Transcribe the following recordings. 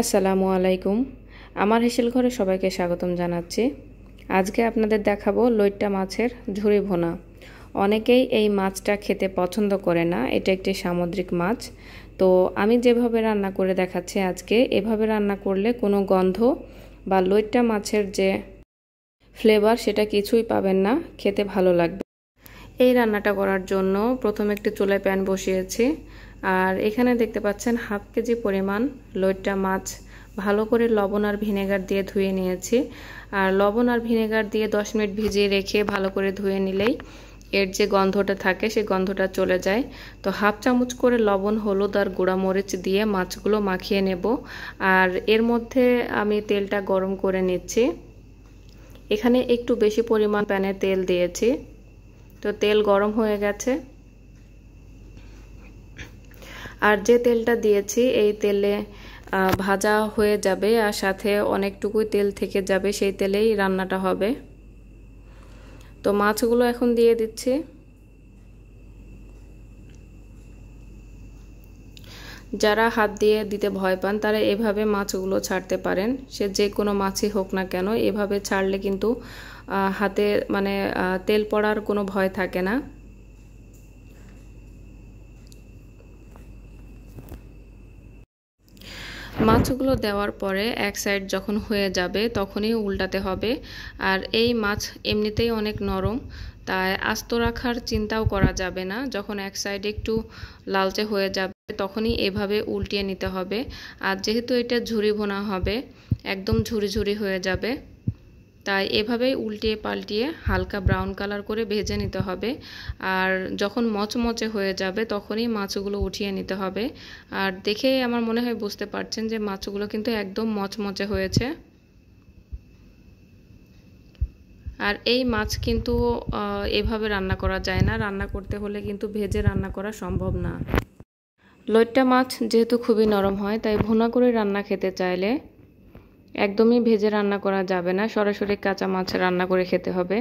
আসসালামু আলাইকুম আমার হেসেল ঘরে সবাইকে স্বাগতম জানাচ্ছি আজকে আপনাদের দেখাবো লইট্টা মাছের ঝুড়ি ভোনা অনেকেই এই মাছটা খেতে পছন্দ করে না এটা একটি সামুদ্রিক মাছ তো আমি যেভাবে রান্না করে দেখাচ্ছি আজকে এভাবে রান্না করলে কোনো গন্ধ বা লইট্টা মাছের যে ফ্লেভার সেটা কিছুই পাবেন না খেতে ভালো লাগবে এই রান্নাটা করার জন্য প্রথমে একটি চুলায় প্যান বসিয়েছি আর এখানে দেখতে পাচ্ছেন হাফ কেজি পরিমাণ লইট্টা মাছ ভালো করে লবণ আর ভিনেগার দিয়ে ধুয়ে নিয়েছি আর লবণ আর ভিনেগার দিয়ে দশ মিনিট ভিজিয়ে রেখে ভালো করে ধুয়ে নিলেই এর যে গন্ধটা থাকে সেই গন্ধটা চলে যায় তো হাফ চামচ করে লবণ হলুদ আর মরিচ দিয়ে মাছগুলো মাখিয়ে নেব আর এর মধ্যে আমি তেলটা গরম করে নিচ্ছি এখানে একটু বেশি পরিমাণ প্যানে তেল দিয়েছি তো তেল গরম হয়ে গেছে আর যে তেলটা দিয়েছি এই তেলে ভাজা হয়ে যাবে আর সাথে অনেকটুকুই তেল থেকে যাবে সেই তেলেই রান্নাটা হবে তো মাছগুলো এখন দিয়ে দিচ্ছি যারা হাত দিয়ে দিতে ভয় পান তারা এভাবে মাছগুলো ছাড়তে পারেন সে যে কোনো মাছই হোক না কেন এভাবে ছাড়লে কিন্তু হাতে মানে তেল পড়ার কোনো ভয় থাকে না মাছগুলো দেওয়ার পরে এক সাইড যখন হয়ে যাবে তখনই উল্টাতে হবে আর এই মাছ এমনিতেই অনেক নরম তাই আস্ত রাখার চিন্তাও করা যাবে না যখন এক সাইড একটু লালচে হয়ে যাবে তখনই এভাবে উল্টিয়ে নিতে হবে আর যেহেতু এটা ঝুরি ভোনা হবে একদম ঝুরি ঝুরি হয়ে যাবে তাই এভাবেই উল্টিয়ে পাল্টিয়ে হালকা ব্রাউন কালার করে ভেজে নিতে হবে আর যখন মচমচে হয়ে যাবে তখনই মাছগুলো উঠিয়ে নিতে হবে আর দেখে আমার মনে হয় বুঝতে পারছেন যে মাছগুলো কিন্তু একদম মচমচে হয়েছে আর এই মাছ কিন্তু এভাবে রান্না করা যায় না রান্না করতে হলে কিন্তু ভেজে রান্না করা সম্ভব না লইট্টা মাছ যেহেতু খুবই নরম হয় তাই ভুনা করে রান্না খেতে চাইলে একদমই ভেজে রান্না করা যাবে না সরাসরি কাঁচা মাছ রান্না করে খেতে হবে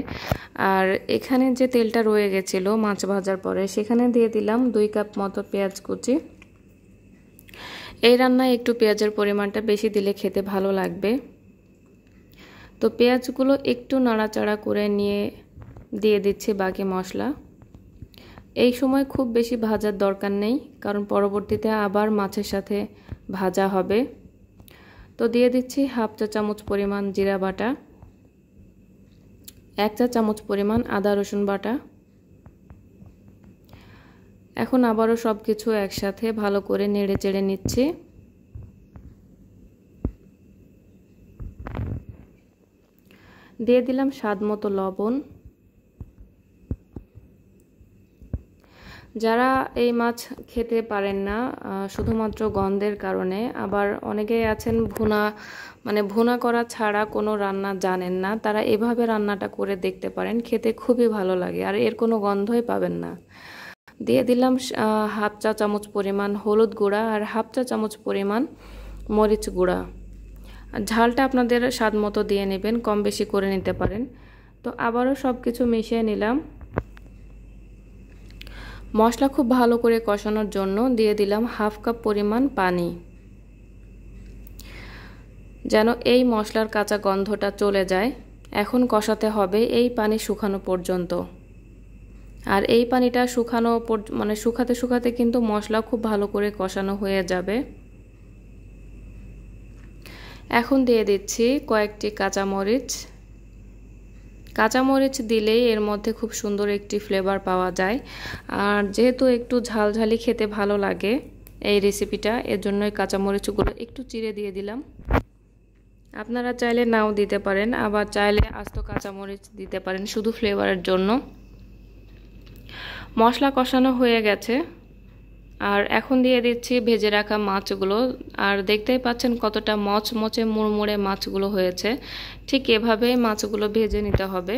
আর এখানে যে তেলটা রয়ে গেছিলো মাছ ভাজার পরে সেখানে দিয়ে দিলাম দুই কাপ মতো পেঁয়াজ কুচি এই রান্নায় একটু পেঁয়াজের পরিমাণটা বেশি দিলে খেতে ভালো লাগবে তো পেঁয়াজগুলো একটু নাড়াচাড়া করে নিয়ে দিয়ে দিচ্ছি বাকি মশলা এই সময় খুব বেশি ভাজার দরকার নেই কারণ পরবর্তীতে আবার মাছের সাথে ভাজা হবে তো দিয়ে দিচ্ছি হাফ চা চামচ পরিমাণ জিরা বাটা এক চা চামচ পরিমাণ আদা রসুন বাটা এখন আবারও সব কিছু একসাথে ভালো করে নেড়ে চেড়ে নিচ্ছি দিয়ে দিলাম স্বাদ মতো লবণ যারা এই মাছ খেতে পারেন না শুধুমাত্র গন্ধের কারণে আবার অনেকেই আছেন ভুনা মানে ভুনা করা ছাড়া কোনো রান্না জানেন না তারা এভাবে রান্নাটা করে দেখতে পারেন খেতে খুবই ভালো লাগে আর এর কোনো গন্ধই পাবেন না দিয়ে দিলাম হাফ চা চামচ পরিমাণ হলুদ গুঁড়া আর হাফ চা চামচ পরিমাণ মরিচ গুঁড়া ঝালটা আপনাদের স্বাদ মতো দিয়ে নেবেন কম বেশি করে নিতে পারেন তো আবারও সব কিছু মিশিয়ে নিলাম মশলা খুব ভালো করে কষানোর জন্য দিয়ে দিলাম হাফ কাপ পরিমাণ পানি যেন এই মশলার কাঁচা গন্ধটা চলে যায় এখন কষাতে হবে এই পানি শুকানো পর্যন্ত আর এই পানিটা শুকানো মানে শুকাতে শুকাতে কিন্তু মশলা খুব ভালো করে কষানো হয়ে যাবে এখন দিয়ে দিচ্ছি কয়েকটি কাঁচামরিচ কাঁচামরিচ দিলেই এর মধ্যে খুব সুন্দর একটি ফ্লেভার পাওয়া যায় আর যেহেতু একটু ঝালঝালি খেতে ভালো লাগে এই রেসিপিটা এর জন্যই কাঁচামরিচগুলো একটু চিড়ে দিয়ে দিলাম আপনারা চাইলে নাও দিতে পারেন আবার চাইলে আস্ত কাঁচামরিচ দিতে পারেন শুধু ফ্লেভারের জন্য মশলা কষানো হয়ে গেছে আর এখন দিয়ে দিচ্ছি ভেজে রাখা মাছগুলো আর দেখতেই পাচ্ছেন কতটা মচমচে মুড়মুড়ে মাছগুলো হয়েছে ঠিক এভাবেই মাছগুলো ভেজে নিতে হবে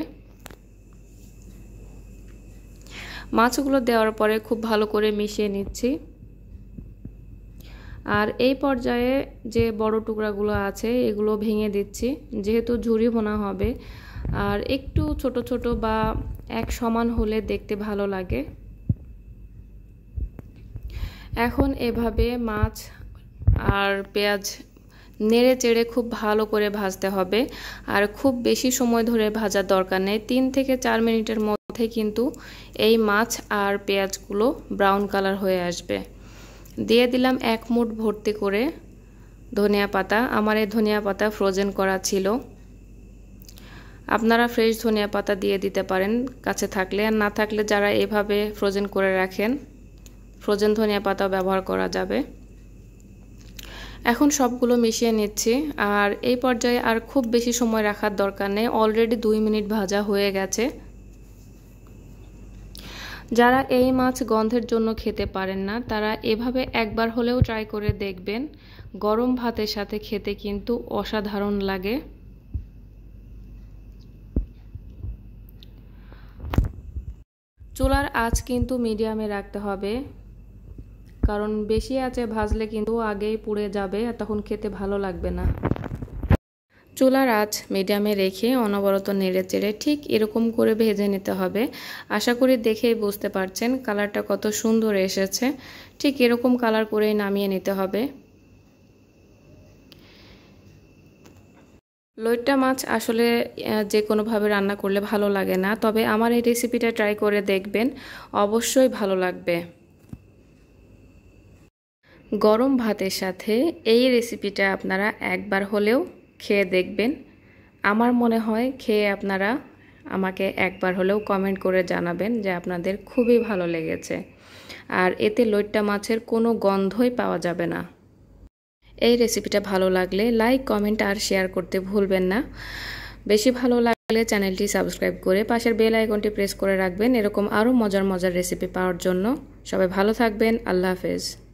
মাছগুলো দেওয়ার পরে খুব ভালো করে মিশিয়ে নিচ্ছি আর এই পর্যায়ে যে বড় টুকরাগুলো আছে এগুলো ভেঙে দিচ্ছি যেহেতু ঝুরি বোনা হবে আর একটু ছোট ছোট বা এক সমান হলে দেখতে ভালো লাগে এখন এভাবে মাছ আর পেঁয়াজ নেড়ে চেড়ে খুব ভালো করে ভাজতে হবে আর খুব বেশি সময় ধরে ভাজার দরকার নেই তিন থেকে চার মিনিটের মধ্যে কিন্তু এই মাছ আর পেঁয়াজগুলো ব্রাউন কালার হয়ে আসবে দিয়ে দিলাম এক মুঠ ভর্তি করে ধনিয়া পাতা আমার এই ধনিয়া পাতা ফ্রোজেন করা ছিল আপনারা ফ্রেশ ধনিয়া পাতা দিয়ে দিতে পারেন কাছে থাকলে আর না থাকলে যারা এভাবে ফ্রোজেন করে রাখেন ফ্রোজেন ধনিয়া পাতাও ব্যবহার করা যাবে এখন সবগুলো মিশিয়ে নিচ্ছি আর এই পর্যায়ে আর খুব বেশি সময় রাখার দরকার নেই অলরেডি দুই মিনিট ভাজা হয়ে গেছে যারা এই মাছ গন্ধের জন্য খেতে পারেন না তারা এভাবে একবার হলেও ট্রাই করে দেখবেন গরম ভাতের সাথে খেতে কিন্তু অসাধারণ লাগে চুলার আঁচ কিন্তু মিডিয়ামে রাখতে হবে কারণ বেশি আছে ভাজলে কিন্তু আগেই পুড়ে যাবে আর তখন খেতে ভালো লাগবে না চুলার আঁচ মিডিয়ামে রেখে অনবরত নেড়ে চেড়ে ঠিক এরকম করে ভেজে নিতে হবে আশা করি দেখেই বুঝতে পারছেন কালারটা কত সুন্দর এসেছে ঠিক এরকম কালার করেই নামিয়ে নিতে হবে লইট্টা মাছ আসলে যে কোনোভাবে রান্না করলে ভালো লাগে না তবে আমার এই রেসিপিটা ট্রাই করে দেখবেন অবশ্যই ভালো লাগবে গরম ভাতের সাথে এই রেসিপিটা আপনারা একবার হলেও খেয়ে দেখবেন আমার মনে হয় খেয়ে আপনারা আমাকে একবার হলেও কমেন্ট করে জানাবেন যে আপনাদের খুবই ভালো লেগেছে আর এতে লইট্টা মাছের কোনো গন্ধই পাওয়া যাবে না এই রেসিপিটা ভালো লাগলে লাইক কমেন্ট আর শেয়ার করতে ভুলবেন না বেশি ভালো লাগলে চ্যানেলটি সাবস্ক্রাইব করে পাশের বেল আইকনটি প্রেস করে রাখবেন এরকম আরও মজার মজার রেসিপি পাওয়ার জন্য সবাই ভালো থাকবেন আল্লাহ হাফেজ